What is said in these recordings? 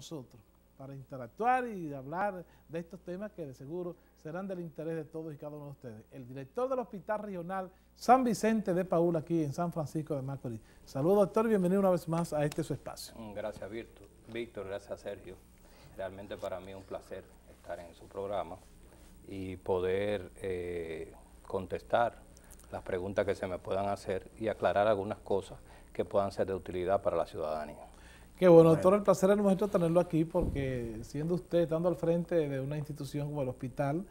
nosotros para interactuar y hablar de estos temas que de seguro serán del interés de todos y cada uno de ustedes. El director del Hospital Regional San Vicente de Paul, aquí en San Francisco de Macorís. Saludos, doctor, bienvenido una vez más a este su espacio. Mm, gracias, Víctor. Víctor, gracias, Sergio. Realmente para mí es un placer estar en su programa y poder eh, contestar las preguntas que se me puedan hacer y aclarar algunas cosas que puedan ser de utilidad para la ciudadanía. Qué bueno, doctor, el placer es nuestro tenerlo aquí porque siendo usted, estando al frente de una institución como el hospital,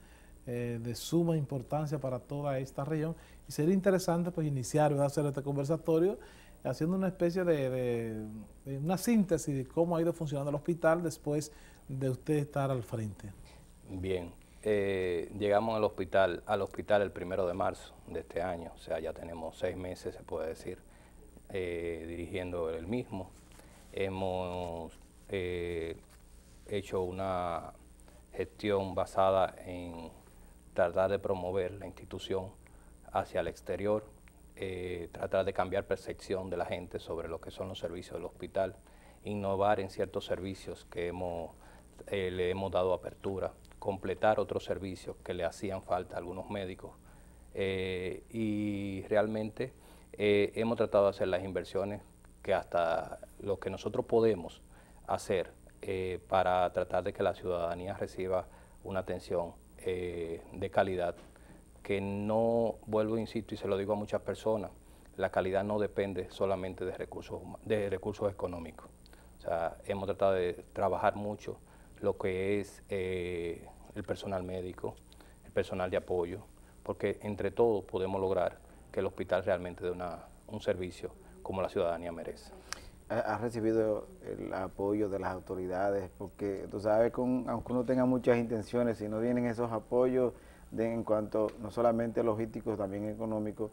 eh, de suma importancia para toda esta región, y sería interesante pues iniciar, hacer este conversatorio haciendo una especie de, una síntesis de cómo ha ido funcionando el hospital después de usted estar al frente. Bien, eh, llegamos al hospital, al hospital el primero de marzo de este año, o sea, ya tenemos seis meses, se puede decir, eh, dirigiendo el mismo hemos eh, hecho una gestión basada en tratar de promover la institución hacia el exterior, eh, tratar de cambiar percepción de la gente sobre lo que son los servicios del hospital, innovar en ciertos servicios que eh, le hemos dado apertura, completar otros servicios que le hacían falta a algunos médicos y realmente hemos tratado de hacer las inversiones que hasta lo que nosotros podemos hacer eh, para tratar de que la ciudadanía reciba una atención eh, de calidad, que no, vuelvo, insisto, y se lo digo a muchas personas, la calidad no depende solamente de recursos, de recursos económicos. hemos tratado de trabajar mucho lo que es eh, el personal médico, el personal de apoyo, porque entre todos podemos lograr que el hospital realmente dé una, un servicio como la ciudadanía merece. ¿Has recibido el apoyo de las autoridades? Porque tú sabes, aunque uno tenga muchas intenciones, si no vienen esos apoyos en cuanto no solamente logísticos, también económicos,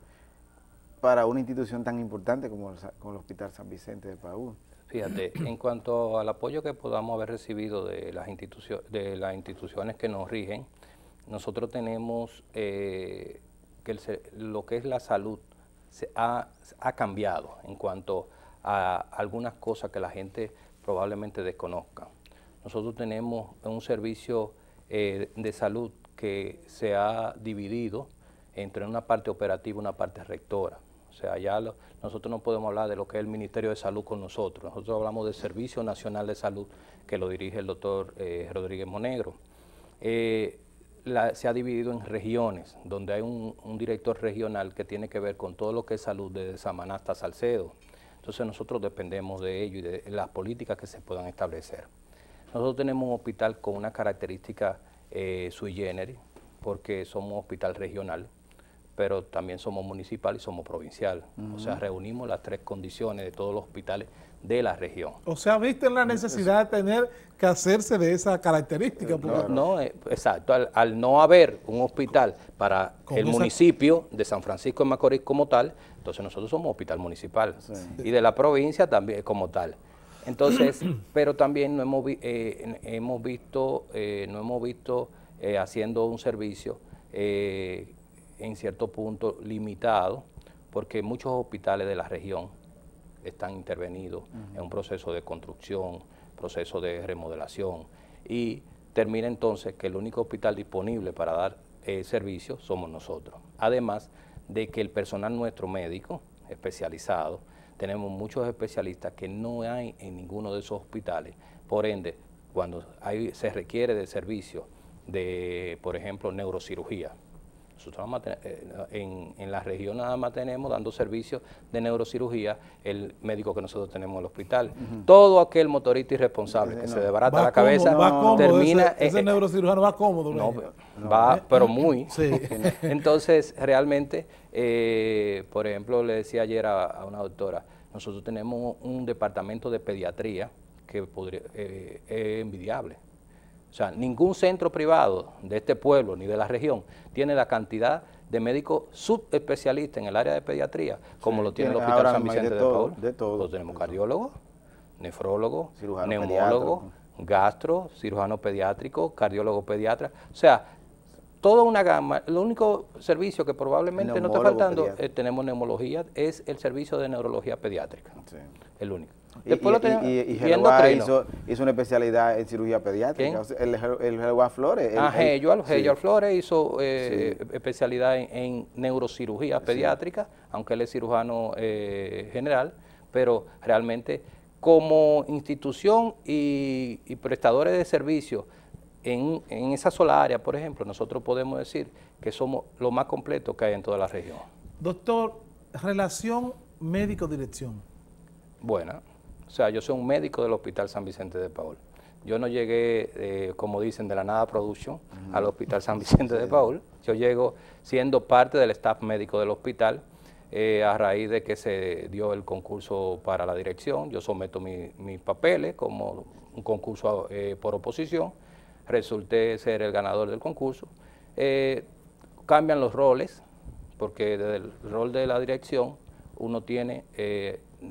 para una institución tan importante como el, Hospital San Vicente de Paúl. Fíjate, en cuanto al apoyo que podamos haber recibido de las, instituciones, que nos rigen, nosotros tenemos eh, que lo que es la salud, se ha, cambiado en cuanto a algunas cosas que la gente probablemente desconozca. Nosotros tenemos un servicio eh, de salud que se ha dividido entre una parte operativa y una parte rectora. O sea, ya nosotros no podemos hablar de lo que es el Ministerio de Salud con nosotros. Nosotros hablamos del Servicio Nacional de Salud que lo dirige el doctor eh, Rodríguez Monegro. Eh, se ha dividido en regiones, donde hay un, director regional que tiene que ver con todo lo que es salud desde Samaná hasta Salcedo. Entonces nosotros dependemos de ello y de las políticas que se puedan establecer. Nosotros tenemos un hospital con una característica eh, sui generis, porque somos un hospital regional, pero también somos municipal y somos provincial. O sea, reunimos las tres condiciones de todos los hospitales de la región. O sea, viste la necesidad de tener que hacerse de esa característica. Eh, no, eh, exacto. Al, no haber un hospital para el municipio de San Francisco de Macorís como tal, entonces nosotros somos hospital municipal y de la provincia también como tal. Entonces, pero también no hemos, eh, visto, no hemos visto haciendo un servicio eh, en cierto punto limitado, porque muchos hospitales de la región están intervenidos en un proceso de construcción, proceso de remodelación, y termina entonces que el único hospital disponible para dar eh, servicio somos nosotros. Además de que el personal nuestro médico, especializado, tenemos muchos especialistas que no hay en ninguno de esos hospitales, por ende, cuando se requiere de servicio de, por ejemplo, neurocirugía, nosotros eh, en, en, la región nada más tenemos dando servicios de neurocirugía el médico que nosotros tenemos en el hospital. Todo aquel motorista irresponsable eh, que se desbarata la cabeza termina... Ese, eh, neurocirujano va cómodo. No, va, pero muy. Entonces, realmente, por ejemplo, le decía ayer a, una doctora, nosotros tenemos un departamento de pediatría que podría, es envidiable o sea, ningún centro privado de este pueblo ni de la región tiene la cantidad de médicos subespecialistas en el área de pediatría como lo tiene el Hospital San Vicente de, todo, tenemos cardiólogos, nefrólogos, neumólogos, gastro, cirujano pediátrico, cardiólogo pediatra. O sea, toda una gama. El único servicio que probablemente no está faltando, eh, tenemos neumología, es el servicio de neurología pediátrica. El único y, lo hizo, una especialidad en cirugía pediátrica. el, el, Flores. ah, Flores hizo eh, especialidad en, neurocirugía pediátrica, aunque él es cirujano eh, general, pero realmente como institución y, prestadores de servicios en, en esa sola área, por ejemplo, nosotros podemos decir que somos lo más completo que hay en toda la región. Doctor, relación médico-dirección. Buena. O sea, yo soy un médico del Hospital San Vicente de Paul. Yo no llegué, eh, como dicen, de la nada production al Hospital San Vicente de Paul. Yo llego siendo parte del staff médico del hospital eh, a raíz de que se dio el concurso para la dirección. Yo someto mis papeles como un concurso eh, por oposición. Resulté ser el ganador del concurso. cambian los roles, porque desde el rol de la dirección uno tiene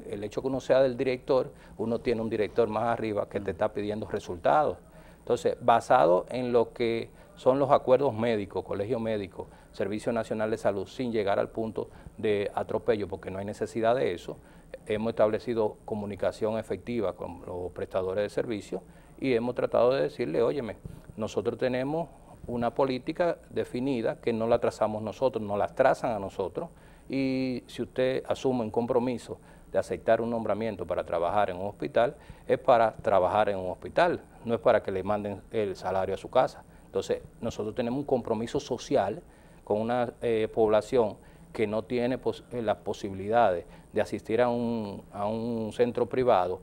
el hecho que uno sea del director, uno tiene un director más arriba que te está pidiendo resultados. Entonces, basado en lo que son los acuerdos médicos, colegio médico, Servicio Nacional de Salud, sin llegar al punto de atropello, porque no hay necesidad de eso, hemos establecido comunicación efectiva con los prestadores de servicios y hemos tratado de decirle, óyeme, nosotros tenemos una política definida que no la trazamos nosotros, no la trazan a nosotros, y si usted asume un compromiso de aceptar un nombramiento para trabajar en un hospital es para trabajar en un hospital, no es para que le manden el salario a su casa. Entonces, nosotros tenemos un compromiso social con una eh, población que no tiene eh, las posibilidades de asistir a un, a un centro privado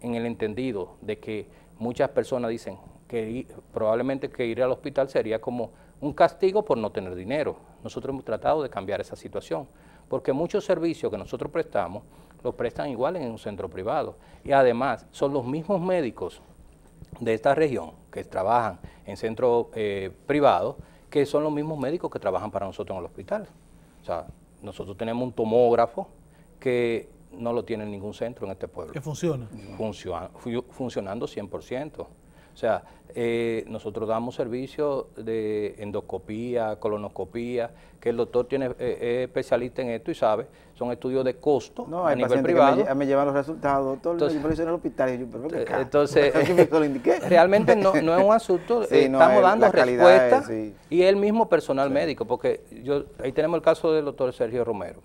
en el entendido de que muchas personas dicen que probablemente que ir al hospital sería como un castigo por no tener dinero. Nosotros hemos tratado de cambiar esa situación, porque muchos servicios que nosotros prestamos los prestan igual en un centro privado. Y además son los mismos médicos de esta región que trabajan en centros eh, privados, que son los mismos médicos que trabajan para nosotros en el hospital. O sea, nosotros tenemos un tomógrafo que no lo tiene ningún centro en este pueblo. ¿Que funciona? Funciona, funcionando 100%. O sea, eh, nosotros damos servicios de endoscopía, colonoscopía, que el doctor tiene eh, es especialista en esto y sabe, son estudios de costo no, a nivel privado. me, llevan los resultados, doctor, entonces, me en el hospital. Y yo, pero entonces, indiqué. realmente no, no, es un asunto, estamos dando respuestas y el mismo personal médico, porque yo ahí tenemos el caso del doctor Sergio Romero.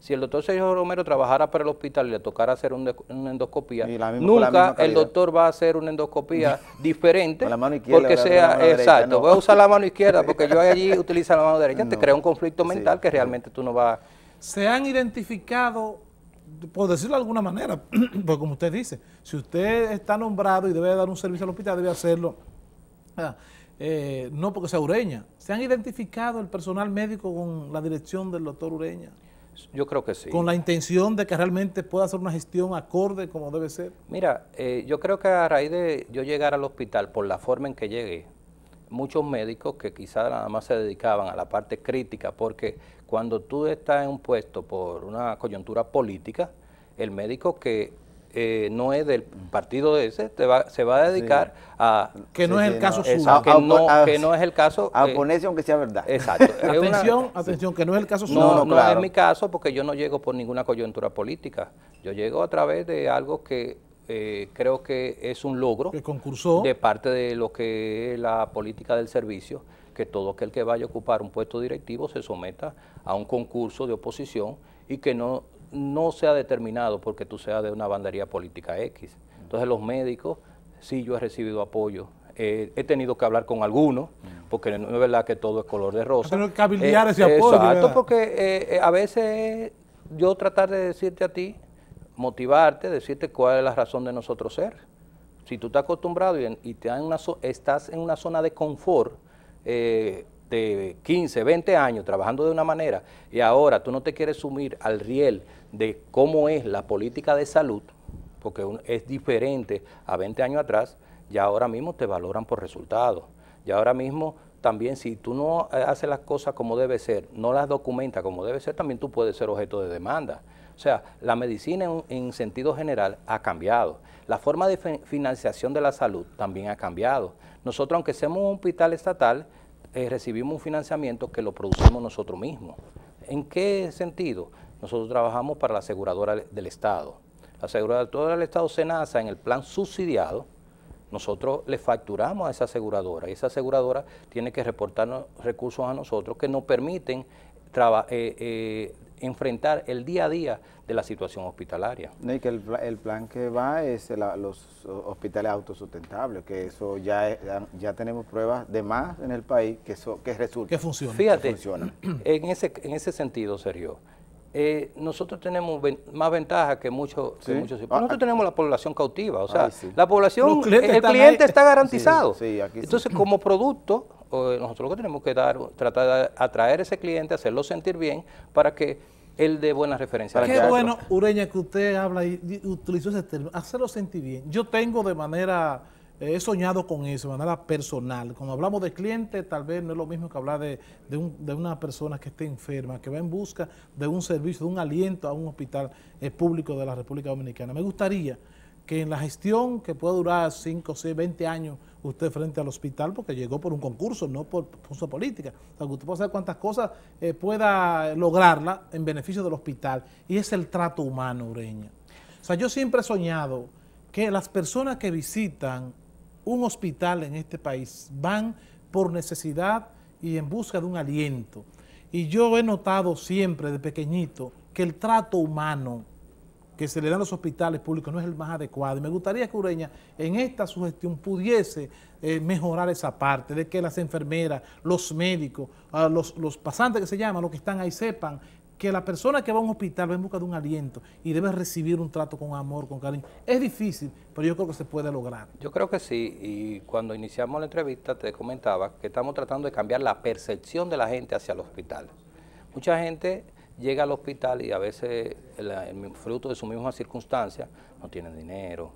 Si el doctor Sergio Romero trabajara para el hospital y le tocara hacer una, endoscopia. endoscopía, nunca el doctor va a hacer una endoscopía diferente. la mano izquierda. Porque sea, exacto, voy a usar la mano izquierda porque yo allí utilizo la mano derecha, te crea un conflicto mental que realmente tú no vas... Se han identificado, por decirlo de alguna manera, porque como usted dice, si usted está nombrado y debe dar un servicio al hospital, debe hacerlo... Ah, eh, no porque sea Ureña. ¿Se han identificado el personal médico con la dirección del doctor Ureña? Yo creo que sí. ¿Con la intención de que realmente pueda hacer una gestión acorde como debe ser? Mira, eh, yo creo que a raíz de yo llegar al hospital, por la forma en que llegué, muchos médicos que quizás nada más se dedicaban a la parte crítica, porque cuando tú estás en un puesto por una coyuntura política, el médico que eh, no es del partido de ese, va, se va a dedicar a... Que no es el caso no, que, no, es el caso... Eh, oponerse aunque sea verdad. Exacto. atención, atención, que no es el caso suyo. No, no, es mi caso porque yo no llego por ninguna coyuntura política. Yo llego a través de algo que eh, creo que es un logro que concursó. de parte de lo que es la política del servicio, que todo aquel que vaya a ocupar un puesto directivo se someta a un concurso de oposición y que no no se ha determinado porque tú seas de una bandería política X. Entonces los médicos, sí, yo he recibido apoyo. he tenido que hablar con algunos, porque no es verdad que todo es color de rosa. Pero que eh, ese apoyo. Exacto, porque eh, eh, a veces yo tratar de decirte a ti, motivarte, decirte cuál es la razón de nosotros ser. Si tú estás acostumbrado y, te una, estás en una zona de confort, eh, de 15, 20 años trabajando de una manera y ahora tú no te quieres sumir al riel de cómo es la política de salud, porque es diferente a 20 años atrás, ya ahora mismo te valoran por resultados. Y ahora mismo también si tú no eh, haces las cosas como debe ser, no las documentas como debe ser, también tú puedes ser objeto de demanda. O sea, la medicina en, en sentido general ha cambiado. La forma de financiación de la salud también ha cambiado. Nosotros, aunque seamos un hospital estatal, eh, recibimos un financiamiento que lo producimos nosotros mismos. ¿En qué sentido? Nosotros trabajamos para la aseguradora del Estado. La aseguradora del Estado Senasa en el plan subsidiado, nosotros le facturamos a esa aseguradora y esa aseguradora tiene que reportarnos recursos a nosotros que nos permiten trabajar. Eh, eh, enfrentar el día a día de la situación hospitalaria. No, que el, plan que va es eh, los hospitales autosustentables, que eso eh, ya, ya tenemos pruebas de más en el país que, eso, que resulta. Que funciona. Fíjate, En, ese, en ese sentido, Sergio, eh, nosotros tenemos más ventaja que muchos. Que ah, muchos nosotros ah. tenemos la población cautiva, o sea, la población, el cliente está garantizado. Entonces, como producto nosotros lo que tenemos que dar, tratar de atraer a ese cliente, hacerlo sentir bien para que él dé buenas referencias. Qué bueno, Ureña, que usted habla y utilizó ese término, hacerlo sentir bien. Yo tengo de manera eh, he soñado con eso de manera personal. Cuando hablamos de cliente, tal vez no es lo mismo que hablar de, una persona que esté enferma, que va en busca de un servicio, de un aliento a un hospital eh, público de la República Dominicana. Me gustaría que en la gestión que puede durar 5, 6, 20 años usted frente al hospital porque llegó por un concurso, no por su política. O sea, usted puede hacer cuantas cosas eh, pueda lograrla en beneficio del hospital. Y es el trato humano, Ureña. O sea, yo siempre he soñado que las personas que visitan un hospital en este país van por necesidad y en busca de un aliento. Y yo he notado siempre de pequeñito que el trato humano que se le dan los hospitales públicos no es el más adecuado. Y me gustaría que Ureña en esta sugestión pudiese eh, mejorar esa parte, de que las enfermeras, los médicos, ah, los, los pasantes que se llaman, los que están ahí, sepan que la persona que va a un hospital va en busca de un aliento y debe recibir un trato con amor, con cariño. Es difícil, pero yo creo que se puede lograr. Yo creo que sí, y cuando iniciamos la entrevista te comentaba que estamos tratando de cambiar la percepción de la gente hacia el hospital Mucha gente llega al hospital y a veces, el, fruto de su misma circunstancia, no tienen dinero,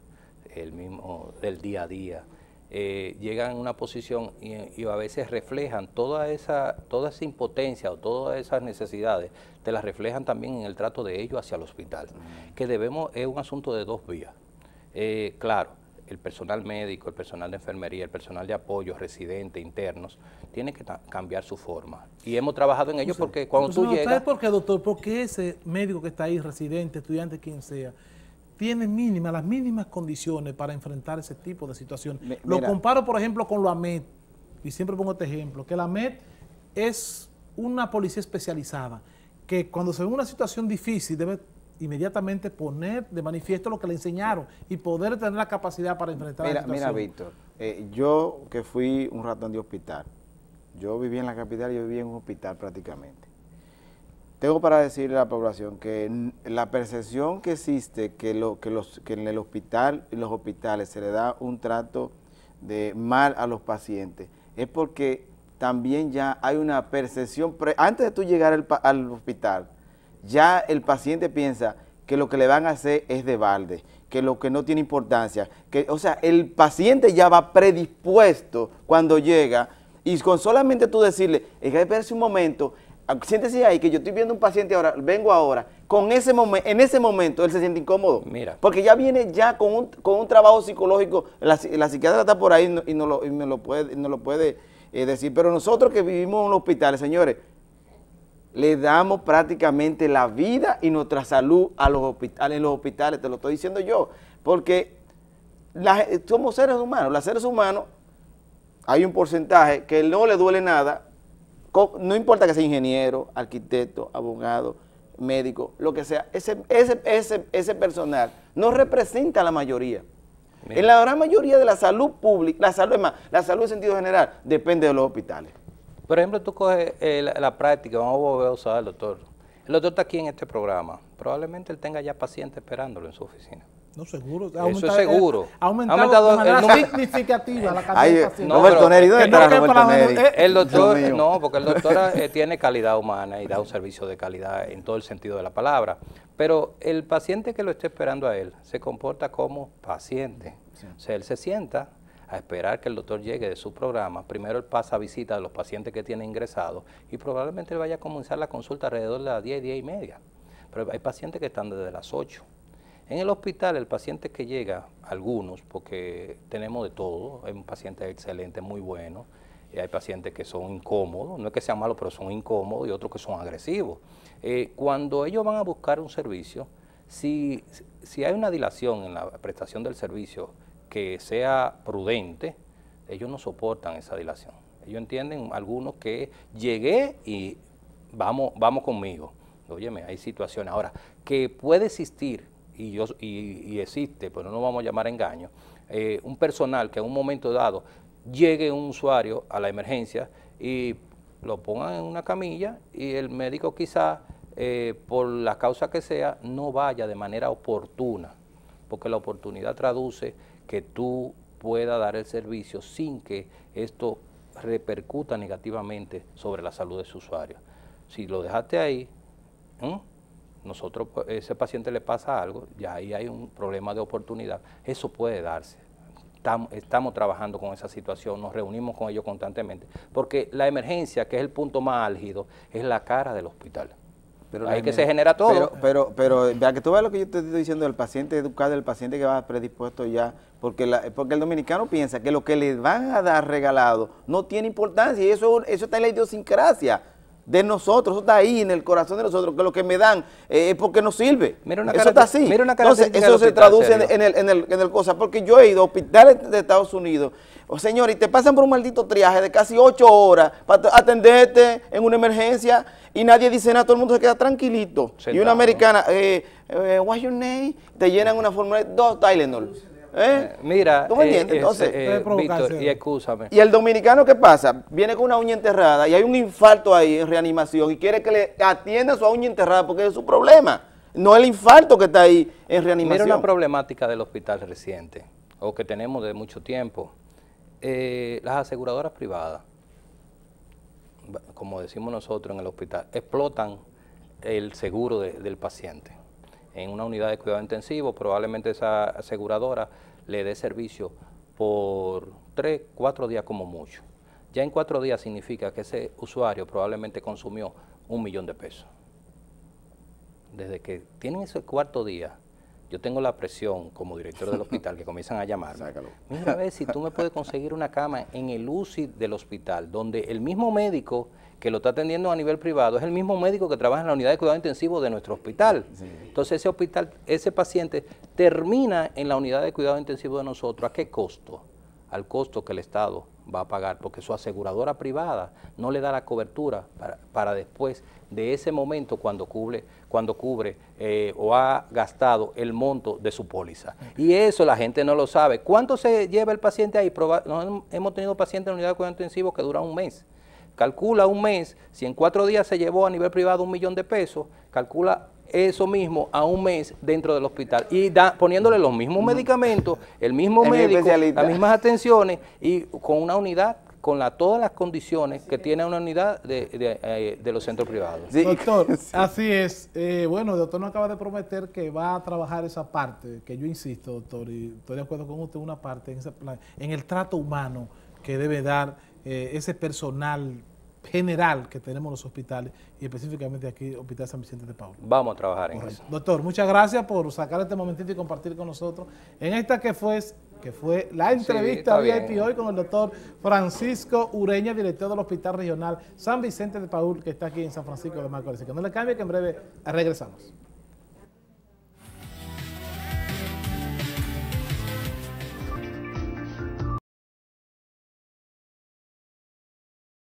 el mismo, del día a día, llega eh, llegan en una posición y, a veces reflejan toda esa, toda esa impotencia o todas esas necesidades, te las reflejan también en el trato de ellos hacia el hospital, mm. que debemos, es un asunto de dos vías. Eh, claro, el personal médico, el personal de enfermería, el personal de apoyo, residentes, internos, tiene que cambiar su forma. Y hemos trabajado en ello porque cuando tú llegas... ¿Sabes por qué, doctor? Porque ese médico que está ahí, residente, estudiante, quien sea, tiene mínimas, las mínimas condiciones para enfrentar ese tipo de situación. lo comparo, por ejemplo, con lo AMED. y siempre pongo este ejemplo, que la AMED es una policía especializada que cuando se ve una situación difícil debe inmediatamente poner de manifiesto lo que le enseñaron y poder tener la capacidad para enfrentar mira, la situación. Mira, Víctor, eh, yo que fui un ratón de hospital, yo viví en la capital y yo viví en un hospital prácticamente. Tengo para decirle a la población que la percepción que existe que, lo, que, los, que en el hospital, y los hospitales se le da un trato de mal a los pacientes es porque también ya hay una percepción, antes de tú llegar al hospital, ya el paciente piensa que lo que le van a hacer es de balde, que lo que no tiene importancia, que, o sea, el paciente ya va predispuesto cuando llega y con solamente tú decirle, es que espérese un momento, ah, siéntese ahí que yo estoy viendo un paciente ahora, vengo ahora, con ese momento en ese momento él se siente incómodo. Mira. Porque ya viene ya con un, con un trabajo psicológico, la, psiquiatra está por ahí y no, lo, y lo puede, no lo puede eh, decir, pero nosotros que vivimos en un hospitales, señores, le damos prácticamente la vida y nuestra salud a los hospitales, en los hospitales, te lo estoy diciendo yo, porque somos seres humanos, los seres humanos hay un porcentaje que no le duele nada, no importa que sea ingeniero, arquitecto, abogado, médico, lo que sea, ese, ese, personal no representa a la mayoría. En la gran mayoría de la salud pública, la salud, la salud en sentido general, depende de los hospitales. Por ejemplo, tú coges eh, la, práctica, vamos a volver a usar al doctor. El doctor está aquí en este programa. Probablemente él tenga ya pacientes esperándolo en su oficina. No, seguro. Eso es seguro. Eh, ha aumentado, significativa la cantidad de pacientes. Roberto Neri, ¿dónde eh, El doctor, no, porque el doctor tiene calidad humana y da un servicio de calidad en todo el sentido de la palabra. Pero el paciente que lo esté esperando a él se comporta como paciente. O sea, él se sienta, a esperar que el doctor llegue de su programa. Primero él pasa a visita a los pacientes que tiene ingresados y probablemente vaya a comenzar la consulta alrededor de las 10, 10 y media. Pero hay pacientes que están desde las 8. En el hospital, el paciente que llega, algunos, porque tenemos de todo, hay un paciente excelente, muy bueno, y hay pacientes que son incómodos, no es que sean malos, pero son incómodos, y otros que son agresivos. Eh, cuando ellos van a buscar un servicio, si, si hay una dilación en la prestación del servicio que sea prudente, ellos no soportan esa dilación. Ellos entienden, algunos que llegué y vamos, vamos conmigo. Óyeme, hay situaciones. Ahora, que puede existir, y, yo, y, existe, pero no vamos a llamar engaño, eh, un personal que en un momento dado llegue un usuario a la emergencia y lo pongan en una camilla y el médico quizá, eh, por la causa que sea, no vaya de manera oportuna, porque la oportunidad traduce que tú puedas dar el servicio sin que esto repercuta negativamente sobre la salud de su usuario. Si lo dejaste ahí, nosotros pues, ese paciente le pasa algo, ya ahí hay un problema de oportunidad. Eso puede darse. Estamos, estamos trabajando con esa situación, nos reunimos con ellos constantemente, porque la emergencia, que es el punto más álgido, es la cara del hospital. Pero que se genera todo. Pero, pero, pero vea que tú ves lo que yo te estoy diciendo, del paciente educado, el paciente que va predispuesto ya, porque, porque el dominicano piensa que lo que le van a dar regalado no tiene importancia, y eso, eso está en la idiosincrasia de nosotros, eso está ahí en el corazón de nosotros, que lo que me dan eh, es porque nos sirve. eso está así. eso se traduce en, el, en, el, cosa, porque yo he ido a hospitales de Estados Unidos, oh, señor, y te pasan por un maldito triaje de casi ocho horas para atenderte en una emergencia y nadie dice nada, todo el mundo se queda tranquilito. y una americana, eh, eh, what's your name? Te llenan una fórmula, dos Tylenol. ¿Eh? Mira, ¿Tú Entonces, y Y el dominicano, ¿qué pasa? Viene con una uña enterrada y hay un infarto ahí en reanimación y quiere que le atienda su uña enterrada porque es su problema, no el infarto que está ahí en reanimación. Es una problemática del hospital reciente o que tenemos de mucho tiempo. las aseguradoras privadas como decimos nosotros en el hospital, explotan el seguro del paciente. En una unidad de cuidado intensivo, probablemente esa aseguradora le dé servicio por tres, cuatro días como mucho. Ya en cuatro días significa que ese usuario probablemente consumió un millón de pesos. Desde que tienen ese cuarto día, yo tengo la presión como director del hospital que comienzan a llamar Mira, a si tú me puedes conseguir una cama en el UCI del hospital, donde el mismo médico que lo está atendiendo a nivel privado es el mismo médico que trabaja en la unidad de cuidado intensivo de nuestro hospital. Entonces ese hospital, ese paciente termina en la unidad de cuidado intensivo de nosotros. ¿A qué costo? Al costo que el Estado va a pagar, porque su aseguradora privada no le da la cobertura para, después de ese momento cuando cubre, cuando cubre eh, o ha gastado el monto de su póliza. Y eso la gente no lo sabe. ¿Cuánto se lleva el paciente ahí? hemos tenido pacientes en unidad de cuidado intensivo que duran un mes. Calcula un mes, si en cuatro días se llevó a nivel privado un millón de pesos, calcula eso mismo a un mes dentro del hospital y poniéndole los mismos medicamentos, el mismo médico, las mismas atenciones y con una unidad con todas las condiciones que tiene una unidad de, eh, los centros privados. Doctor, así es. Eh, bueno, el doctor nos acaba de prometer que va a trabajar esa parte, que yo insisto, doctor, y estoy de acuerdo con usted, una parte en, en el trato humano que debe dar eh, ese personal general que tenemos los hospitales y específicamente aquí, Hospital San Vicente de Paul. Vamos a trabajar en eso. Doctor, muchas gracias por sacar este momentito y compartir con nosotros en esta que fue, que fue la entrevista VIP hoy con el doctor Francisco Ureña, director del Hospital Regional San Vicente de Paul, que está aquí en San Francisco de Macorís. Que no le cambie, que en breve regresamos.